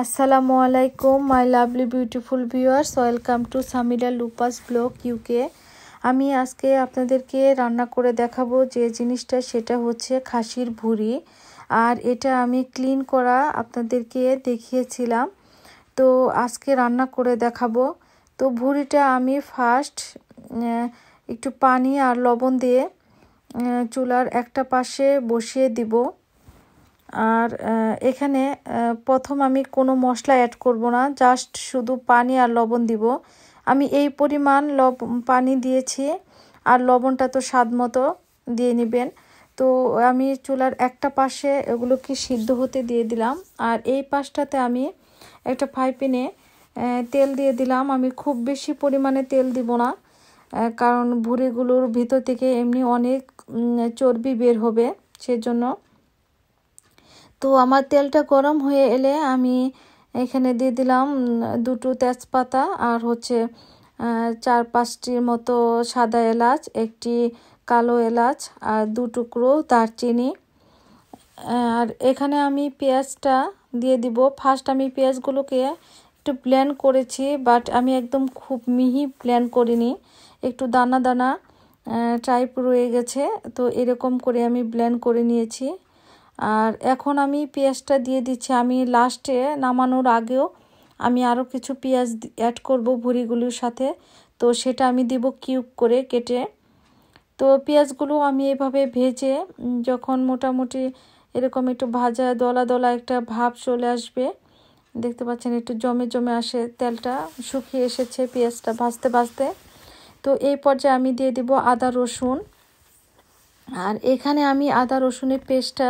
আসসালামু আলাইকুম my lovely beautiful viewers welcome to Samira লুপাস ব্লক ইউকে আমি আজকে আপনাদেরকে রান্না করে দেখাবো যে জিনিসটা সেটা হচ্ছে খাসির ভুড়ি আর এটা আমি ক্লিন করা আপনাদেরকে দেখিয়েছিলাম তো আজকে রান্না করে দেখাবো তো ভুড়িটা আমি ফার্স্ট একটু পানি আর লবণ দিয়ে চুলার একটা পাশে বসিয়ে দিব আর এখানে প্রথম আমি কোনো মশলা অ্যাড করব না জাস্ট শুধু পানি আর লবণ দিব আমি এই পরিমাণ লব পানি দিয়েছি আর লবণটা তো স্বাদ মতো দিয়ে নেবেন তো আমি চুলার একটা পাশে এগুলোকে সিদ্ধ হতে দিয়ে দিলাম আর এই পাশটাতে আমি একটা ফ্রাই প্যানে তেল দিয়ে দিলাম আমি খুব বেশি পরিমাণে তেল দিব না কারণ ভুড়িগুলোর ভিতর থেকে এমনি অনেক চর্বি বের হবে সেজন্য তো আমার তেলটা গরম হয়ে এলে আমি এখানে দিয়ে দিলাম দুটো তেজপাতা আর হচ্ছে চার পাঁচটির মতো সাদা এলাচ একটি কালো এলাচ আর দু টুকরো দারচিনি আর এখানে আমি পেঁয়াজটা দিয়ে দিব ফার্স্ট আমি পেঁয়াজগুলোকে একটু ব্ল্যান্ড করেছি বাট আমি একদম খুব মিহি প্ল্যান করিনি একটু দানা দানা টাইপ রয়ে গেছে তো এরকম করে আমি ব্ল্যান্ড করে নিয়েছি আর এখন আমি পেঁয়াজটা দিয়ে দিচ্ছি আমি লাস্টে নামানোর আগেও আমি আরও কিছু পেঁয়াজ অ্যাড করব ভুড়িগুলির সাথে তো সেটা আমি দিব কিউব করে কেটে তো পেঁয়াজগুলো আমি এভাবে ভেজে যখন মোটামুটি এরকম একটু ভাজা দলা দলা একটা ভাব চলে আসবে দেখতে পাচ্ছেন একটু জমে জমে আসে তেলটা শুকিয়ে এসেছে পেঁয়াজটা ভাজতে ভাজতে তো এই পর্যায়ে আমি দিয়ে দিব আদা রসুন আর এখানে আমি আদা রসুনের পেস্টটা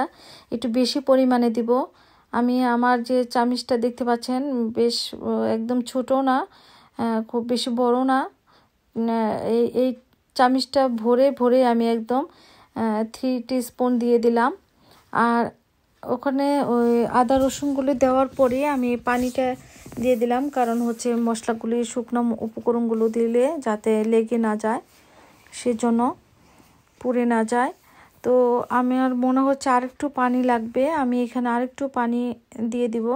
একটু বেশি পরিমাণে দিব আমি আমার যে চামিচটা দেখতে পাচ্ছেন বেশ একদম ছোট না খুব বেশি বড় না এই এই চামিচটা ভরে ভরে আমি একদম থ্রি স্পুন দিয়ে দিলাম আর ওখানে ওই আদা রসুনগুলো দেওয়ার পরে আমি পানিটা দিয়ে দিলাম কারণ হচ্ছে মশলাগুলি শুকনো উপকরণগুলো দিলে যাতে লেগে না যায় সেজন্য পুড়ে না যায় তো আমার মনে হচ্ছে আরেকটু পানি লাগবে আমি এখানে আরেকটু পানি দিয়ে দিব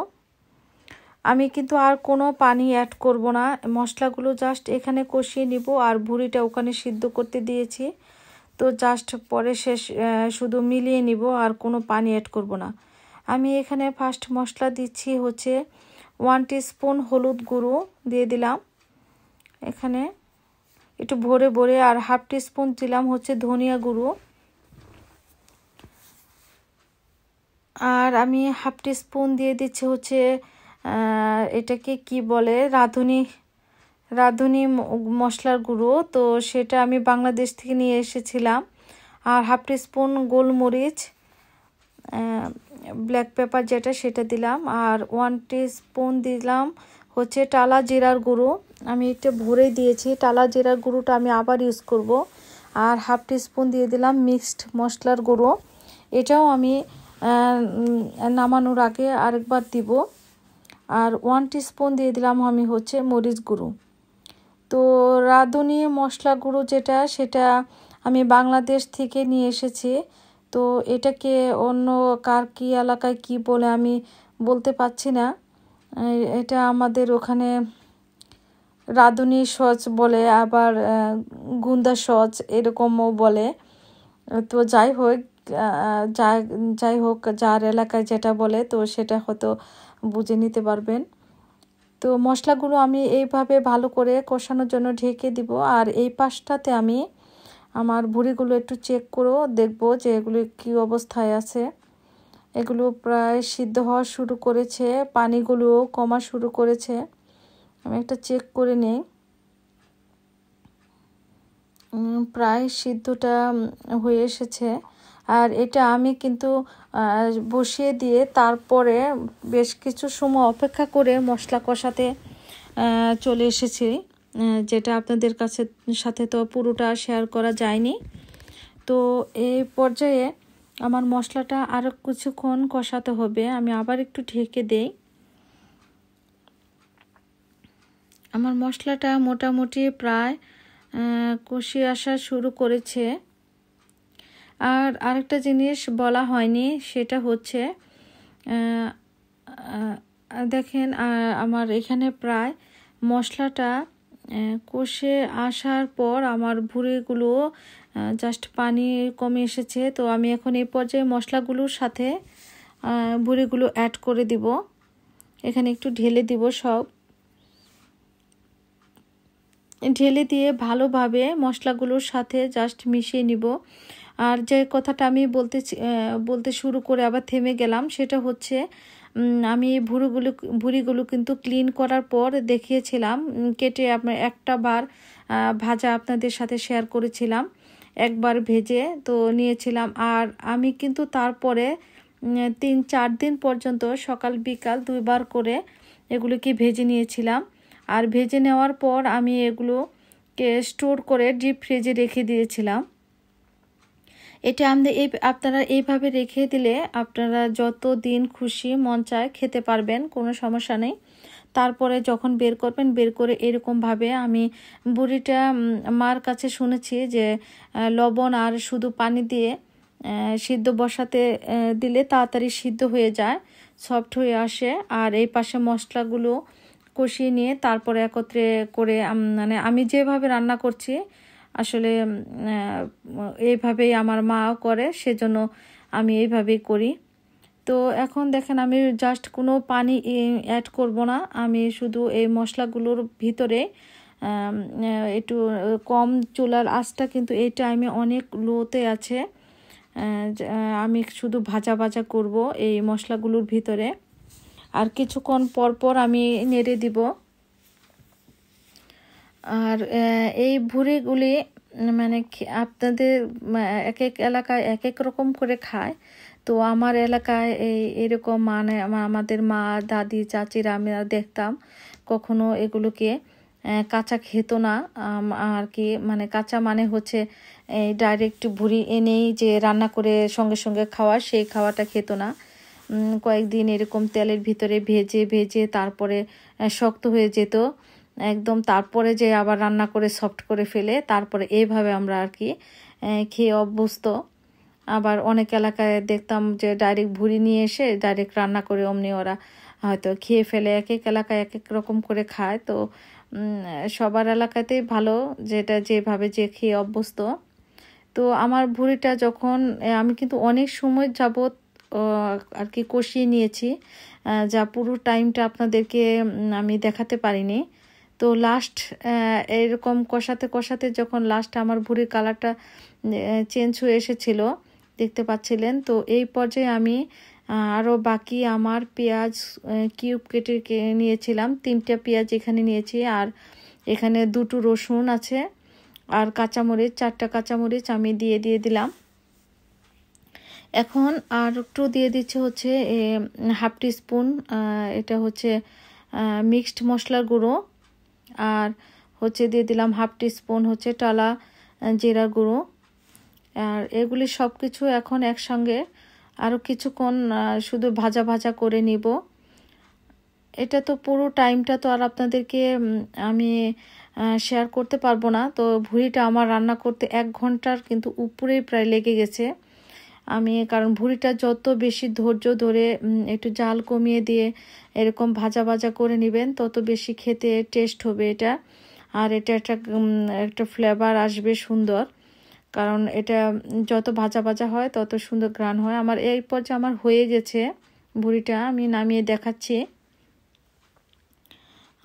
আমি কিন্তু আর কোনো পানি অ্যাড করব না মশলাগুলো জাস্ট এখানে কষিয়ে নিব আর ভুড়িটা ওখানে সিদ্ধ করতে দিয়েছি তো জাস্ট পরে শেষ শুধু মিলিয়ে নিব আর কোনো পানি অ্যাড করব না আমি এখানে ফার্স্ট মশলা দিচ্ছি হচ্ছে ওয়ান স্পুন হলুদ গুঁড়ো দিয়ে দিলাম এখানে একটু ভরে ভরে আর হাফ স্পুন দিলাম হচ্ছে ধনিয়া গুঁড়ো আর আমি হাফ টি স্পুন দিয়ে দিচ্ছি হচ্ছে এটাকে কি বলে রাঁধুনি রাঁধুনি মশলার গুঁড়ো তো সেটা আমি বাংলাদেশ থেকে নিয়ে এসেছিলাম আর হাফ টি স্পুন গোলমরিচ ব্ল্যাক পেপার যেটা সেটা দিলাম আর ওয়ান টি স্পুন দিলাম হচ্ছে টালা জিরার গুঁড়ো আমি এটা ভরে দিয়েছি টালা জিরার গুঁড়োটা আমি আবার ইউজ করব আর হাফ টি স্পুন দিয়ে দিলাম মিক্সড মশলার গুঁড়ো এটাও আমি নামানোর আগে আরেকবার দিব আর ওয়ান স্পুন দিয়ে দিলাম আমি হচ্ছে মরিচ গুঁড়ো তো রাঁধুনি মশলা গুঁড়ো যেটা সেটা আমি বাংলাদেশ থেকে নিয়ে এসেছি তো এটাকে অন্য কার কী এলাকায় কি বলে আমি বলতে পারছি না এটা আমাদের ওখানে রাঁধুনি সচ বলে আবার গুন্দা সচ এরকমও বলে তো যাই হোক যা যাই হোক যার এলাকায় যেটা বলে তো সেটা হয়তো বুঝে নিতে পারবেন তো মশলাগুলো আমি এইভাবে ভালো করে কষানোর জন্য ঢেকে দিব আর এই পাশটাতে আমি আমার ভুড়িগুলো একটু চেক করেও দেখব যে এগুলো কি অবস্থায় আছে এগুলো প্রায় সিদ্ধ হওয়া শুরু করেছে পানিগুলোও কমা শুরু করেছে আমি একটা চেক করে নিই প্রায় সিদ্ধটা হয়ে এসেছে আর এটা আমি কিন্তু বসিয়ে দিয়ে তারপরে বেশ কিছু সময় অপেক্ষা করে মশলা কষাতে চলে এসেছি যেটা আপনাদের কাছে সাথে তো পুরোটা শেয়ার করা যায়নি তো এই পর্যায়ে আমার মশলাটা আরও কিছুক্ষণ কষাতে হবে আমি আবার একটু ঢেকে দেই আমার মশলাটা মোটামুটি প্রায় কষিয়ে আসা শুরু করেছে আর আরেকটা জিনিস বলা হয়নি সেটা হচ্ছে দেখেন আমার এখানে প্রায় মশলাটা কষে আসার পর আমার ভুড়িগুলো জাস্ট পানি কমে এসেছে তো আমি এখন এই পর্যায়ে মশলাগুলোর সাথে ভুড়িগুলো অ্যাড করে দিব এখানে একটু ঢেলে দিব সব ঢেলে দিয়ে ভালোভাবে মশলাগুলোর সাথে জাস্ট মিশিয়ে নিব আর যে কথাটা আমি বলতে বলতে শুরু করে আবার থেমে গেলাম সেটা হচ্ছে আমি ভুড়িগুলো ভুড়িগুলো কিন্তু ক্লিন করার পর দেখিয়েছিলাম কেটে আপনার একটা বার ভাজা আপনাদের সাথে শেয়ার করেছিলাম একবার ভেজে তো নিয়েছিলাম আর আমি কিন্তু তারপরে তিন চার দিন পর্যন্ত সকাল বিকাল দুইবার করে এগুলোকে ভেজে নিয়েছিলাম আর ভেজে নেওয়ার পর আমি এগুলোকে স্টোর করে ডিপ ফ্রিজে রেখে দিয়েছিলাম এটা আমাদের এই আপনারা এইভাবে রেখে দিলে আপনারা যত দিন খুশি মন চায় খেতে পারবেন কোনো সমস্যা নেই তারপরে যখন বের করবেন বের করে এরকমভাবে আমি বুড়িটা মার কাছে শুনেছি যে লবণ আর শুধু পানি দিয়ে সিদ্ধ বসাতে দিলে তাড়াতাড়ি সিদ্ধ হয়ে যায় সফট হয়ে আসে আর এই পাশে মশলাগুলো কষিয়ে নিয়ে তারপরে একত্রে করে মানে আমি যেভাবে রান্না করছি আসলে এইভাবেই আমার মাও করে সেজন্য আমি এইভাবেই করি তো এখন দেখেন আমি জাস্ট কোনো পানি অ্যাড করব না আমি শুধু এই মশলাগুলোর ভিতরে একটু কম চুলার আঁচটা কিন্তু এই টাইমে অনেক লোতে আছে আমি শুধু ভাজা ভাজা করব এই মশলাগুলোর ভিতরে আর কিছুক্ষণ পর পর আমি নেড়ে দিব আর এই ভুড়িগুলি মানে আপনাদের এক এক এলাকায় এক এক রকম করে খায় তো আমার এলাকায় এই এরকম মানে আমাদের মা দাদি চাচিরা আমি দেখতাম কখনো এগুলোকে কাঁচা খেত না আর কি মানে কাঁচা মানে হচ্ছে এই ডাইরেক্ট ভুড়ি এনেই যে রান্না করে সঙ্গে সঙ্গে খাওয়া সেই খাওয়াটা খেত না কয়েকদিন এরকম তেলের ভিতরে ভেজে ভেজে তারপরে শক্ত হয়ে যেত একদম তারপরে যে আবার রান্না করে সফট করে ফেলে তারপরে এইভাবে আমরা আর কি খেয়ে অভ্যস্ত আবার অনেক এলাকায় দেখতাম যে ডাইরেক্ট ভুড়ি নিয়ে এসে ডাইরেক্ট রান্না করে অমনি ওরা হয়তো খেয়ে ফেলে এক এক এলাকায় এক এক রকম করে খায় তো সবার এলাকাতেই ভালো যেটা যেভাবে যে খেয়ে অভ্যস্ত তো আমার ভুড়িটা যখন আমি কিন্তু অনেক সময় যাবত আর কি কষিয়ে নিয়েছি যা পুরো টাইমটা আপনাদেরকে আমি দেখাতে পারিনি তো লাস্ট এরকম কষাতে কষাতে যখন লাস্ট আমার ভুড়ির কালারটা চেঞ্জ হয়ে এসেছিল দেখতে পাচ্ছিলেন তো এই পর্যায়ে আমি আরও বাকি আমার পেঁয়াজ কিউব কেটে নিয়েছিলাম তিনটা পেঁয়াজ এখানে নিয়েছি আর এখানে দুটো রসুন আছে আর কাঁচামরিচ চারটা কাঁচামরিচ আমি দিয়ে দিয়ে দিলাম এখন আর একটু দিয়ে দিচ্ছে হচ্ছে হাফ টি স্পুন এটা হচ্ছে মিক্সড মশলার গুঁড়ো আর হচ্ছে দিয়ে দিলাম হাফ টিস্পুন হচ্ছে টালা জিরা গুঁড়ো আর এগুলি সব কিছু এখন একসঙ্গে আরও কিছুক্ষণ শুধু ভাজা ভাজা করে নিব এটা তো পুরো টাইমটা তো আর আপনাদেরকে আমি শেয়ার করতে পারবো না তো ভুঁড়িটা আমার রান্না করতে এক ঘন্টার কিন্তু উপরেই প্রায় লেগে গেছে আমি কারণ ভুড়িটা যত বেশি ধৈর্য ধরে একটু জাল কমিয়ে দিয়ে এরকম ভাজা ভাজা করে নেবেন তত বেশি খেতে টেস্ট হবে এটা আর এটা একটা একটা ফ্লেভার আসবে সুন্দর কারণ এটা যত ভাজা ভাজা হয় তত সুন্দর গ্রান হয় আমার এই পর্যায়ে আমার হয়ে গেছে ভুড়িটা আমি নামিয়ে দেখাচ্ছি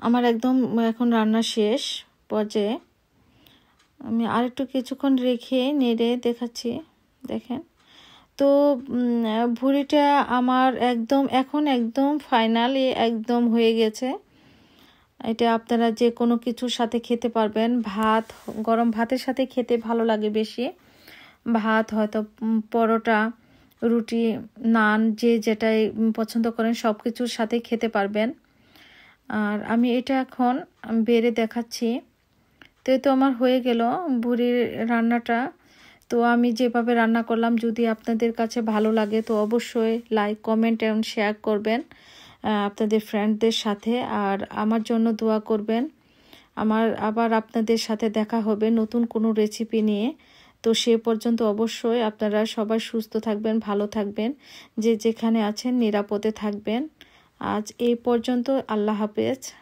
আমার একদম এখন রান্না শেষ পর্যায়ে আমি আর একটু কিছুক্ষণ রেখে নেড়ে দেখাচ্ছি দেখেন তো ভুড়িটা আমার একদম এখন একদম ফাইনালি একদম হয়ে গেছে এটা আপনারা যে কোনো কিছুর সাথে খেতে পারবেন ভাত গরম ভাতের সাথে খেতে ভালো লাগে বেশি ভাত হয়তো পরোটা রুটি নান যে যেটাই পছন্দ করেন সব কিছুর সাথে খেতে পারবেন আর আমি এটা এখন বেড়ে দেখাচ্ছি তো তো আমার হয়ে গেল বুড়ির রান্নাটা তো আমি যেভাবে রান্না করলাম যদি আপনাদের কাছে ভালো লাগে তো অবশ্যই লাইক কমেন্ট এবং শেয়ার করবেন আপনাদের ফ্রেন্ডদের সাথে আর আমার জন্য দোয়া করবেন আমার আবার আপনাদের সাথে দেখা হবে নতুন কোনো রেসিপি নিয়ে তো সে পর্যন্ত অবশ্যই আপনারা সবাই সুস্থ থাকবেন ভালো থাকবেন যে যেখানে আছেন নিরাপদে থাকবেন আজ এই পর্যন্ত আল্লাহ হাফেজ